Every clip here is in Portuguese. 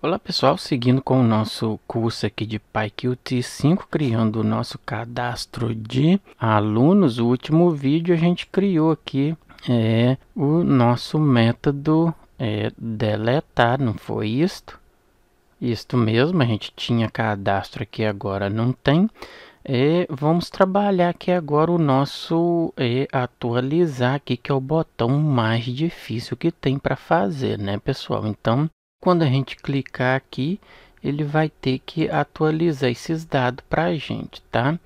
Olá pessoal, seguindo com o nosso curso aqui de PyQt 5, criando o nosso cadastro de alunos, o último vídeo a gente criou aqui é o nosso método é, deletar, não foi isto? Isto mesmo, a gente tinha cadastro aqui, agora não tem. É, vamos trabalhar aqui agora o nosso é, atualizar aqui, que é o botão mais difícil que tem para fazer, né pessoal? Então, quando a gente clicar aqui, ele vai ter que atualizar esses dados para a gente, tá?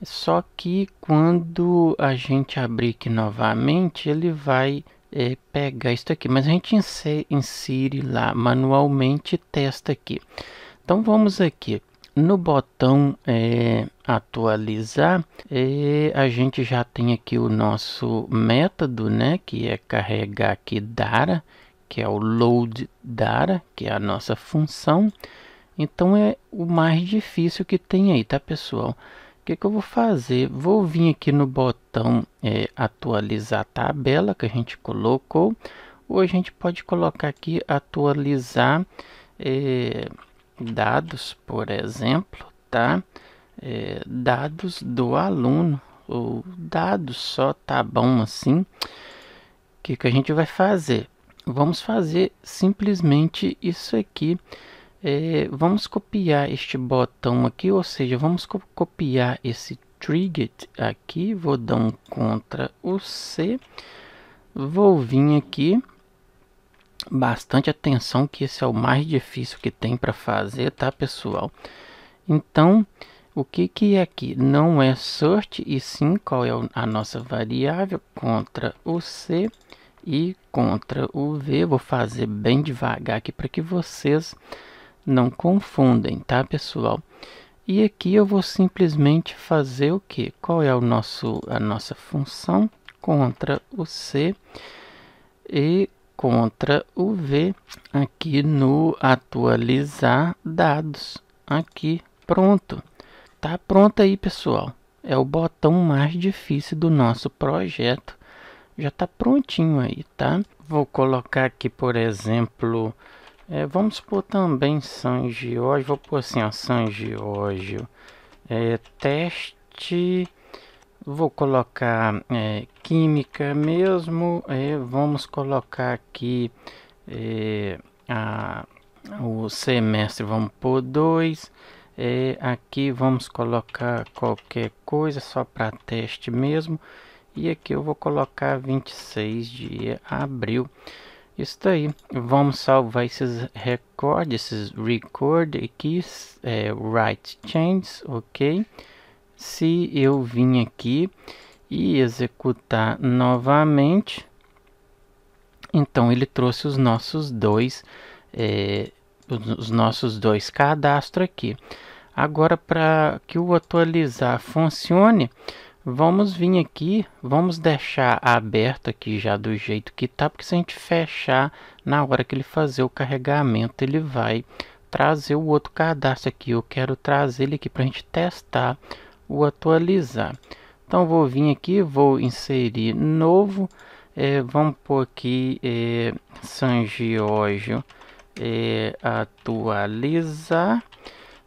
Só que quando a gente abrir aqui novamente, ele vai é, pegar isso aqui. Mas a gente insere, insere lá manualmente e testa aqui. Então vamos aqui. No botão é, atualizar, é, a gente já tem aqui o nosso método, né? Que é carregar aqui DARA que é o load data, que é a nossa função. Então é o mais difícil que tem aí, tá pessoal? O que, é que eu vou fazer? Vou vir aqui no botão é, atualizar tabela que a gente colocou, ou a gente pode colocar aqui atualizar é, dados, por exemplo, tá? É, dados do aluno, ou dados só tá bom assim. O que, que a gente vai fazer? vamos fazer simplesmente isso aqui. É, vamos copiar este botão aqui, ou seja, vamos co copiar esse trigger aqui. Vou dar um contra o C. Vou vir aqui. Bastante atenção que esse é o mais difícil que tem para fazer, tá pessoal? Então, o que, que é aqui? Não é sort e sim qual é a nossa variável contra o C e contra o V. Vou fazer bem devagar aqui para que vocês não confundem, tá, pessoal? E aqui eu vou simplesmente fazer o que? Qual é o nosso, a nossa função? Contra o C e contra o V aqui no atualizar dados. Aqui, pronto. Tá pronto aí, pessoal. É o botão mais difícil do nosso projeto já está prontinho aí, tá? Vou colocar aqui, por exemplo, é, vamos pôr também San Giorgio, vou pôr assim, ó, San Giorgio, é, teste, vou colocar é, química mesmo, é, vamos colocar aqui é, a, o semestre, vamos pôr 2, é, aqui vamos colocar qualquer coisa, só para teste mesmo, e aqui eu vou colocar 26 de abril isso daí vamos salvar esses recordes esses record aqui é, write changes ok se eu vim aqui e executar novamente então ele trouxe os nossos dois é, os nossos dois cadastros aqui agora para que o atualizar funcione Vamos vir aqui, vamos deixar aberto aqui já do jeito que tá, porque se a gente fechar, na hora que ele fazer o carregamento, ele vai trazer o outro cadastro aqui. Eu quero trazer ele aqui para a gente testar o atualizar. Então vou vir aqui, vou inserir novo, é, vamos por aqui é, San Giorgio é, atualizar.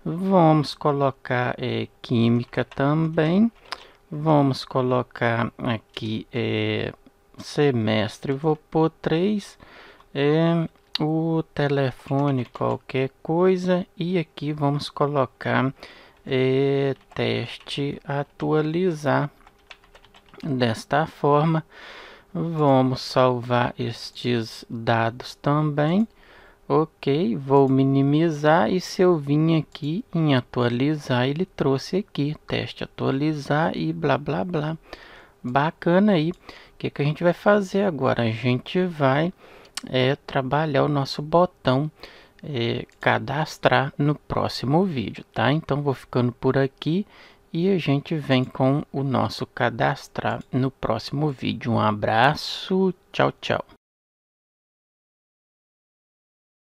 Vamos colocar é, química também. Vamos colocar aqui é, semestre. Vou pôr 3. É, o telefone, qualquer coisa. E aqui vamos colocar é, teste atualizar. Desta forma, vamos salvar estes dados também. Ok, vou minimizar e se eu vim aqui em atualizar, ele trouxe aqui, teste atualizar e blá blá blá. Bacana aí. O que, que a gente vai fazer agora? A gente vai é, trabalhar o nosso botão é, cadastrar no próximo vídeo, tá? Então vou ficando por aqui e a gente vem com o nosso cadastrar no próximo vídeo. Um abraço, tchau, tchau.